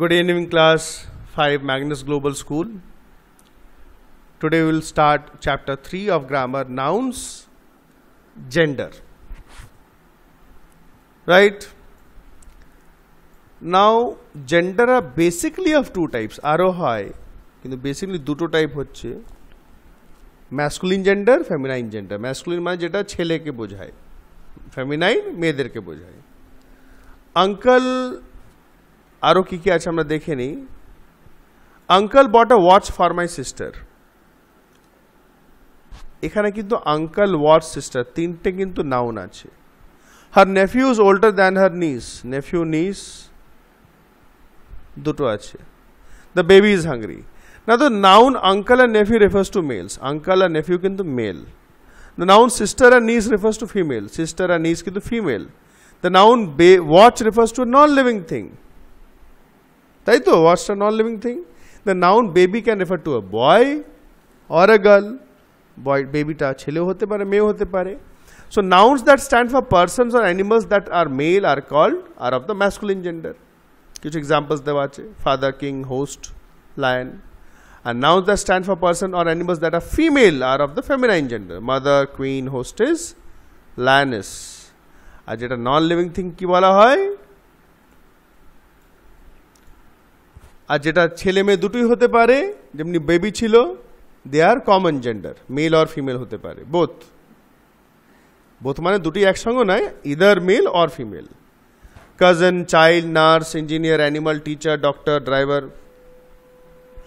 Good evening class 5 Magnus Global School. Today we will start chapter 3 of grammar nouns gender. Right? Now gender are basically of two types আরও basically কিন্তু type দুটো masculine gender feminine gender masculine gender jeta মানে ke ছেলেকে feminine feminine ke বোঝায় uncle और की क्या अच्छा हम ना देखें uncle bought a watch for my sister এখানে কিন্তু আঙ্কেল ওয়াচ সিস্টার তিনটে কিন্তু নাউন আছে her nephew is older than her niece nephew niece দুটো আছে the baby is hungry now the noun uncle and nephew refers to males uncle and nephew কিন্তু male the noun sister and niece refers to female sister and niece কিন্তু female the noun watch refers to non living thing তাই তো what's a non living thing the noun baby can refer to a boy or a girl boy বেবিটা ছেলেও হতে পারে মেয়েও হতে পারে so nouns that stand for persons or animals that are male are called are of the masculine gender কিছু examples দেওয়া আছে ফাদার কিং হোস্ট লায়ন আর nouns that stand for person or animals that are female are of the feminine gender mother queen hostess lioness আর যেটা non living thing কী বলা হয় আর যেটা ছেলে মেয়ে দুটোই হতে পারে যেমনি বেবি ছিল they are common gender male or female হতে পারে বোথ বোথ মানে দুটি একসঙ্গে নয় either male or female cousin child nurse engineer animal teacher doctor driver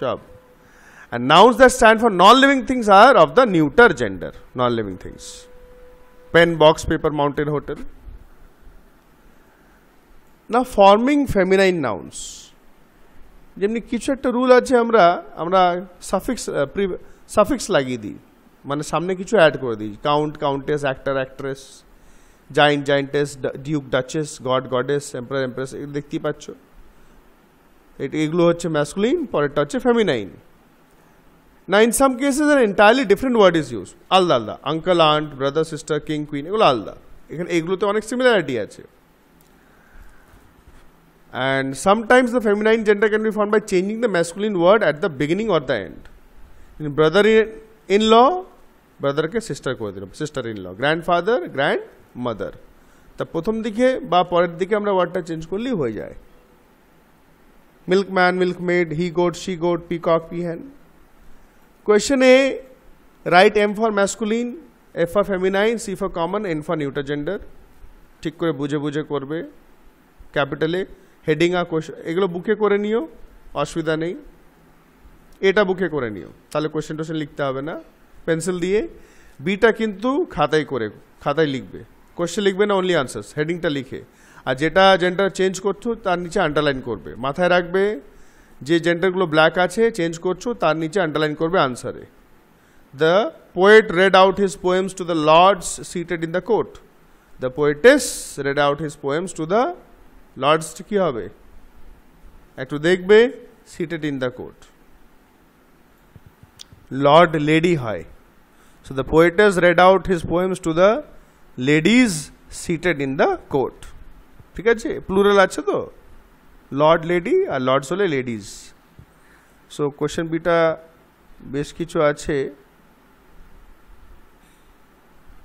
সব and nouns the stand for non living things are of the neuter gender non living things pen box paper mountain hotel না forming feminine nouns যেমনি কিছু একটা rule আছে আমরা আমরা suffix pre suffix লাগিয়ে দিই মানে সামনে কিছু অ্যাড করে দিই count countess actor actress giant giantess duke duchess god goddess emperor empress এগুলো দেখতেই পাচ্ছ এগুলো হচ্ছে ম্যাসকুলিন পরেরটা হচ্ছে ফেমিনাইন না in some cases are entirely different word is use আলাদা আলাদা uncle aunt brother sister king queen এগুলো আলাদা এখানে এগুলোতে অনেক সিমিলারিটি আছে And sometimes the feminine gender can be formed by changing the masculine word at the beginning or the end. In brother-in-law, ব্রাদারকে sister করে দিলাম sister in law grandfather grandmother তা প্রথম দিকে বা পরের দিকে আমরা ওয়ার্ডটা চেঞ্জ করলেই হয়ে যায় milkman milkmaid he goat she goat peacock peahen question A right M for masculine F for feminine C for common N for neuter gender ঠিক করে বুঝে বুঝে করবে ক্যাপিটালে হেডিং আর কোয়েশ্চেন এগুলো বুকে করে নিও অসুবিধা নেই এটা বুকে করে নিও তাহলে কোয়েশ্চেন টোয়েশন লিখতে হবে না পেন্সিল দিয়ে বিটা কিন্তু খাতায় করে খাতায় লিখবে কোয়েশ্চেন লিখবে না অনলি আনসার্স হেডিংটা লিখে আর যেটা জেন্ডার চেঞ্জ করছো তার নিচে আন্ডারলাইন করবে মাথায় রাখবে যে জেন্ডারগুলো ব্ল্যাক আছে চেঞ্জ করছো তার নিচে আন্ডারলাইন করবে আনসারে the poet read out his poems to the lords seated in the court the poetess read out his poems to the lords কী হবে একটু দেখবে seated in the court lord lady হয় so the poetess read out his poems to the ladies seated in the court ঠিক আছে plural আছে তো lord lady আর লর্ডস হলে লেডিজ সো কোশ্চেন বিটা বেশ কিছু আছে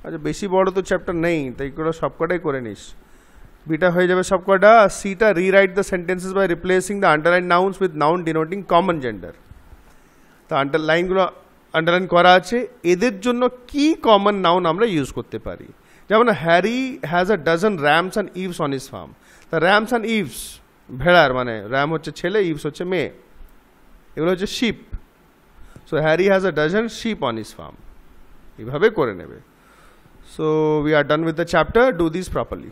আচ্ছা বেশি বড় তো চ্যাপ্টার নেই তাই করে সবকটাই করে নিস বিটা হয়ে যাবে সব কটা সিটা rewrite the sentences by replacing the underline nouns with noun denoting common gender তো আন্ডারলাইনগুলো আন্ডারলাইন করা আছে এদের জন্য কি কমন নাউন আমরা ইউজ করতে পারি যেমন Harry has a dozen rams and ewes on his farm তা র্যামস অ্যান্ড ইভস ভেড়ার মানে র্যাম হচ্ছে ছেলে ইভস হচ্ছে মেয়ে এগুলো হচ্ছে sheep so Harry has a dozen sheep on his farm এইভাবে করে নেবে so we are done with the chapter do this properly